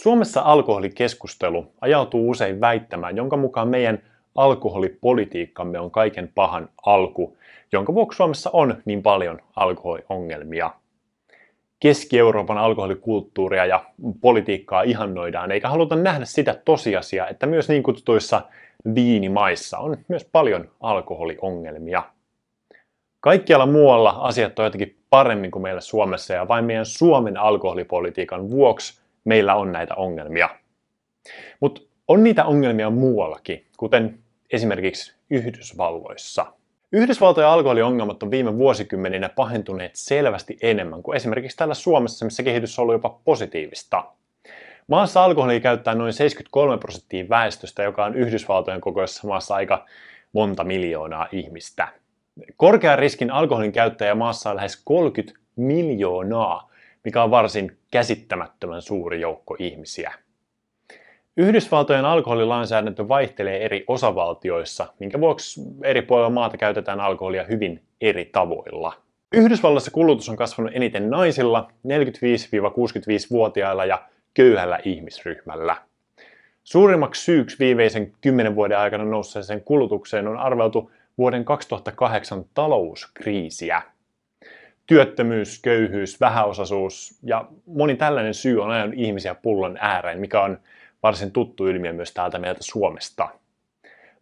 Suomessa alkoholikeskustelu ajautuu usein väittämään, jonka mukaan meidän alkoholipolitiikkamme on kaiken pahan alku, jonka vuoksi Suomessa on niin paljon alkoholiongelmia. Keski-Euroopan alkoholikulttuuria ja politiikkaa ihannoidaan, eikä haluta nähdä sitä tosiasiaa, että myös niin kutsutuissa viinimaissa on myös paljon alkoholiongelmia. Kaikkialla muualla asiat on jotenkin paremmin kuin meillä Suomessa ja vain meidän Suomen alkoholipolitiikan vuoksi meillä on näitä ongelmia. Mutta on niitä ongelmia muuallakin, kuten esimerkiksi Yhdysvalloissa. Yhdysvaltojen alkoholiongelmat on viime vuosikymmeninä pahentuneet selvästi enemmän kuin esimerkiksi täällä Suomessa, missä kehitys on ollut jopa positiivista. Maassa alkoholi käyttää noin 73 prosenttia väestöstä, joka on Yhdysvaltojen kokoisessa maassa aika monta miljoonaa ihmistä. Korkean riskin alkoholin käyttäjä maassa on lähes 30 miljoonaa, mikä on varsin käsittämättömän suuri joukko ihmisiä. Yhdysvaltojen alkoholilainsäädäntö vaihtelee eri osavaltioissa, minkä vuoksi eri puolilla maata käytetään alkoholia hyvin eri tavoilla. Yhdysvalloissa kulutus on kasvanut eniten naisilla, 45-65-vuotiailla ja köyhällä ihmisryhmällä. Suurimmaksi syyksi viimeisen 10 vuoden aikana nousseeseen kulutukseen on arveltu vuoden 2008 talouskriisiä – työttömyys, köyhyys, vähäosaisuus ja moni tällainen syy on ajanut ihmisiä pullon ääreen, mikä on varsin tuttu ilmiö myös täältä meiltä Suomesta.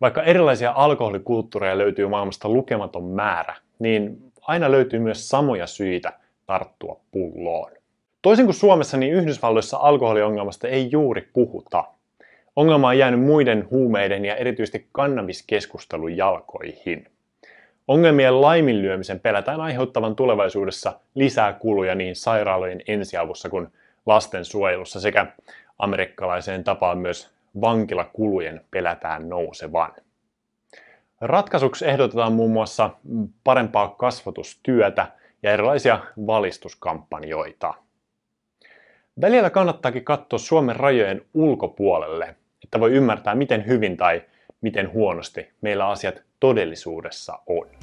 Vaikka erilaisia alkoholikulttuureja löytyy maailmasta lukematon määrä, niin aina löytyy myös samoja syitä tarttua pulloon. Toisin kuin Suomessa, niin Yhdysvalloissa alkoholiongelmasta ei juuri puhuta. Ongelma on jäänyt muiden huumeiden ja erityisesti kannabiskeskustelun jalkoihin. Ongelmien laiminlyömisen pelätään aiheuttavan tulevaisuudessa lisää kuluja niin sairaalojen ensiavussa kuin lastensuojelussa sekä amerikkalaiseen tapaan myös vankilakulujen pelätään nousevan. Ratkaisuksi ehdotetaan muun muassa parempaa kasvatustyötä ja erilaisia valistuskampanjoita. Välillä kannattaakin katsoa Suomen rajojen ulkopuolelle, että voi ymmärtää miten hyvin tai miten huonosti meillä asiat todellisuudessa on.